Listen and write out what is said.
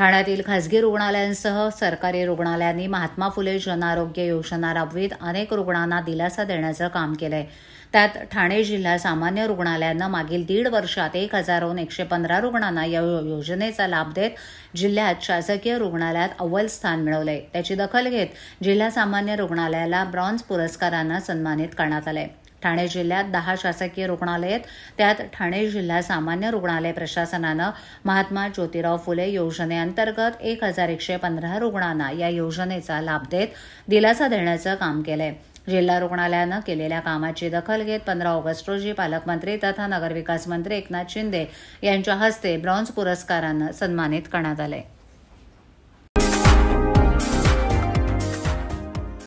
ठाण्यातील खासगी रुग्णालयांसह सरकारी रुग्णालयांनी महात्मा फुले जनआरोग्य योजना राबवित अनेक रुग्णांना दिलासा देण्याचं काम केलंय त्यात ठाणे जिल्हा सामान्य रुग्णालयांना मागील दीड वर्षात एक हजारहून एकशे पंधरा रुग्णांना या योजनेचा लाभ देत जिल्ह्यात शासकीय रुग्णालयात अव्वल स्थान मिळवले त्याची दखल घेत जिल्हा सामान्य रुग्णालयाला ब्रॉन्झ पुरस्कारांना सन्मानित करण्यात आलं ठाणे जिल्ह्यात दहा शासकीय रुग्णालयेत त्यात ठाणे जिल्हा सामान्य रुग्णालय प्रशासनानं महात्मा ज्योतिराव फुले योजनेअंतर्गत एक हजार एकशे पंधरा रुग्णांना या योजनेचा लाभ देत दिलासा देण्याचं काम केलं जिल्हा रुग्णालयानं केलेल्या कामाची दखल घेत पंधरा ऑगस्ट रोजी पालकमंत्री तथा नगरविकास मंत्री एकनाथ शिंदे यांच्या हस्ते ब्रॉन्झ पुरस्कारानं सन्मानित करण्यात आलं